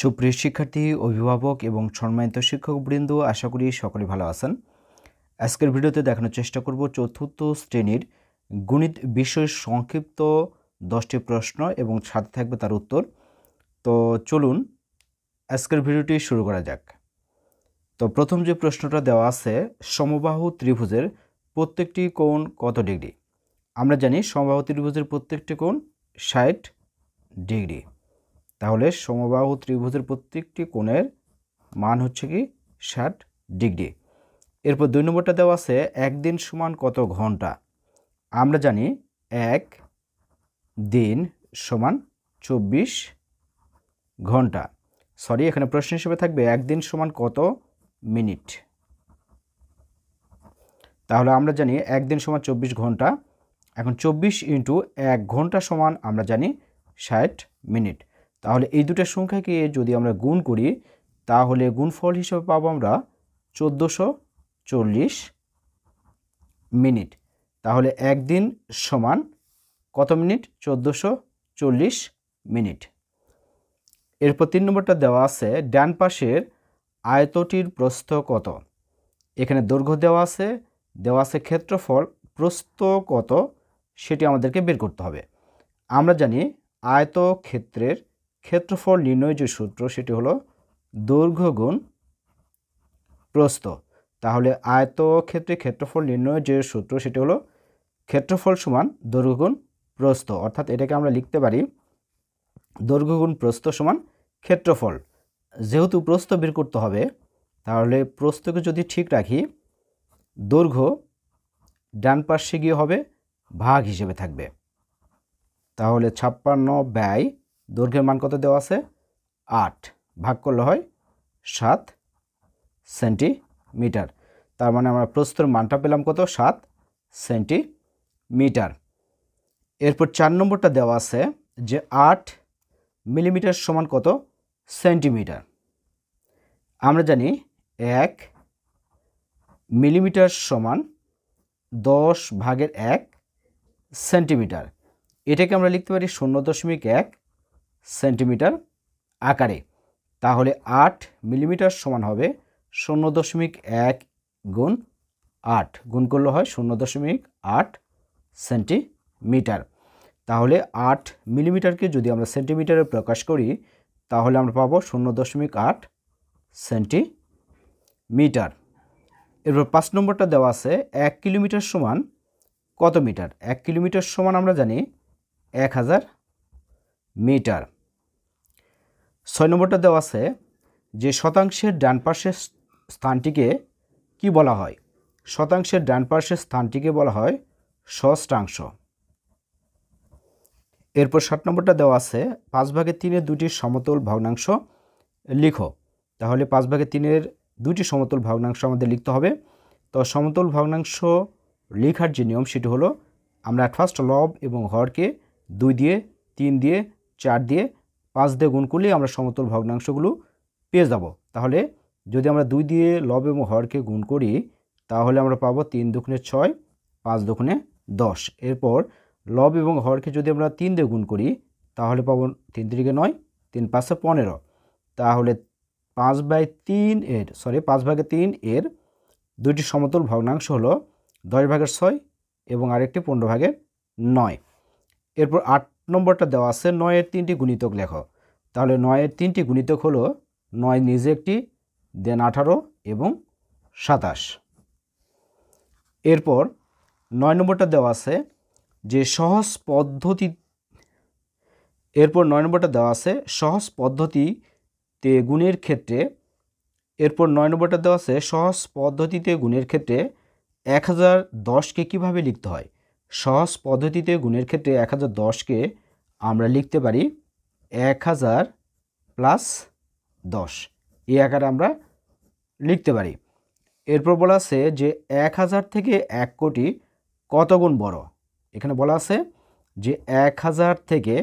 সুপ্রিয় শিক্ষার্থী অভিভাবক এবং সম্মানিত শিক্ষকবৃন্দ আশা করি সকলে ভালো আছেন আজকের ভিডিওতে দেখানোর চেষ্টা করব চতুর্থ শ্রেণীর গণিত বিষয় সংক্ষিপ্ত দশটি প্রশ্ন এবং সাথে থাকবে তার উত্তর তো চলুন আজকের ভিডিওটি শুরু করা যাক তো প্রথম যে প্রশ্নটা দেওয়া আছে সমবাহু ত্রিভুজের প্রত্যেকটি কোণ কত ডিগ্রি আমরা জানি সমবাহু ত্রিভুজের প্রত্যেকটি কোণ ষাট ডিগ্রি তাহলে সমবাহু ত্রিভুজের প্রত্যেকটি কোণের মান হচ্ছে কি ষাট ডিগ্রি এরপর দুই নম্বরটা দেওয়া আছে একদিন সমান কত ঘন্টা আমরা জানি এক দিন সমান চব্বিশ ঘন্টা সরি এখানে প্রশ্ন হিসেবে থাকবে একদিন সমান কত মিনিট তাহলে আমরা জানি একদিন সমান চব্বিশ ঘন্টা এখন চব্বিশ ইন্টু এক ঘন্টা সমান আমরা জানি ষাট মিনিট তাহলে এই দুটো সংখ্যাকে যদি আমরা গুণ করি তাহলে গুণফল হিসেবে পাবো আমরা চোদ্দোশো চল্লিশ মিনিট তাহলে একদিন সমান কত মিনিট চোদ্দোশো চল্লিশ মিনিট এরপর তিন নম্বরটা দেওয়া আছে ডান পাশের আয়তটির প্রস্থ কত এখানে দৈর্ঘ্য দেওয়া আছে দেওয়া আছে ক্ষেত্রফল প্রস্থ কত সেটি আমাদেরকে বের করতে হবে আমরা জানি আয়ত ক্ষেত্রের ক্ষেত্রফল নির্ণয় যে সূত্র সেটি হলো দৈর্ঘ্য গুণ প্রস্থ তাহলে আয়ত ক্ষেত্রে ক্ষেত্রফল নির্ণয় যে সূত্র সেটি হলো ক্ষেত্রফল সমান দৈর্ঘ্য গুণ প্রস্থ অর্থাৎ এটাকে আমরা লিখতে পারি দৈর্ঘ্য গুণ প্রস্থ সমান ক্ষেত্রফল যেহেতু প্রস্থ বের করতে হবে তাহলে প্রস্থকে যদি ঠিক রাখি দৈর্ঘ্য ডান পাশে গিয়ে হবে ভাগ হিসেবে থাকবে তাহলে ছাপ্পান্ন ব্যয় দৈর্ঘ্যের মান কত দেওয়া আছে আট ভাগ করলে হয় সাত সেন্টিমিটার তার মানে আমরা প্রস্তুর মানটা পেলাম কত সাত সেন্টিমিটার এরপর চার নম্বরটা দেওয়া আছে যে আট মিলিমিটার সমান কত সেন্টিমিটার আমরা জানি এক মিলিমিটার সমান দশ ভাগের এক সেন্টিমিটার এটাকে আমরা লিখতে পারি শূন্য দশমিক এক সেন্টিমিটার আকারে তাহলে আট মিলিমিটার সমান হবে শূন্য দশমিক এক গুণ আট গুণ করলে হয় শূন্য দশমিক আট সেন্টিমিটার তাহলে আট মিলিমিটারকে যদি আমরা সেন্টিমিটারে প্রকাশ করি তাহলে আমরা পাবো শূন্য দশমিক আট সেন্টিমিটার এরপর পাঁচ নম্বরটা দেওয়া আছে এক কিলোমিটার সমান কত মিটার এক কিলোমিটার সমান আমরা জানি এক হাজার মিটার ছয় নম্বরটা দেওয়া আছে যে শতাংশের ডান পাশের স্থানটিকে কি বলা হয় শতাংশের ডান পাশের স্থানটিকে বলা হয় সষ্টাংশ এরপর ষাট নম্বরটা দেওয়া আছে পাঁচ ভাগে তিনের দুটি সমতল ভগ্নাংশ লিখো তাহলে পাঁচ ভাগে তিনের দুটি সমতল ভগ্নাংশ আমাদের লিখতে হবে তো সমতল ভগ্নাংশ লেখার যে নিয়ম সেটি হলো আমরা ফার্স্ট লব এবং হরকে দুই দিয়ে তিন দিয়ে চার দিয়ে পাঁচ দিয়ে গুণ করলেই আমরা সমতল ভগ্নাংশগুলো পেয়ে যাব তাহলে যদি আমরা দুই দিয়ে লব এবং হরকে গুণ করি তাহলে আমরা পাবো তিন দুগুণে ছয় পাঁচ দুখনে দশ এরপর লব এবং হরকে যদি আমরা তিন দিয়ে গুণ করি তাহলে পাবো তিন তিরিকে নয় তিন পাঁচে পনেরো তাহলে পাঁচ বাই তিন এর সরি পাঁচ ভাগে তিন এর দুইটি সমতল ভগ্নাংশ হলো দশ ভাগের ছয় এবং আরেকটি পনেরো ভাগের নয় এরপর আট নম্বরটা দেওয়া আছে নয়ের তিনটি গুণিতক লেখ তাহলে নয়ের তিনটি গুণিতক হলো নয় নিজে একটি দেন আঠারো এবং সাতাশ এরপর নয় নম্বরটা দেওয়া আছে যে সহজ পদ্ধতি এরপর নয় নম্বরটা দেওয়া আছে সহজ পদ্ধতিতে গুণের ক্ষেত্রে এরপর নয় নম্বরটা দেওয়া আছে সহজ পদ্ধতিতে গুণের ক্ষেত্রে এক হাজার দশকে কীভাবে লিখতে হয় সহজ পদ্ধতিতে গুণের ক্ষেত্রে এক হাজার দশকে আমরা লিখতে পারি এক হাজার প্লাস দশ এই আকারে আমরা লিখতে পারি এরপর বলা আছে যে এক হাজার থেকে এক কোটি কত গুণ বড় এখানে বলা আছে যে এক হাজার থেকে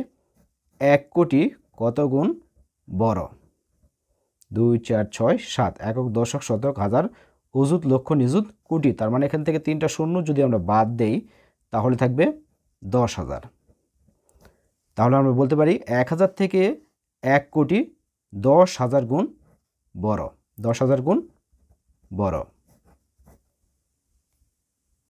এক কোটি কত গুণ বড় দুই চার ছয় সাত একক দশক শতক হাজার অজুত লক্ষ নিযুত কোটি তার মানে এখান থেকে তিনটা শূন্য যদি আমরা বাদ দেই তাহলে থাকবে দশ হাজার তাহলে আমরা বলতে পারি এক হাজার থেকে এক কোটি দশ হাজার গুণ বড় দশ হাজার গুণ বড়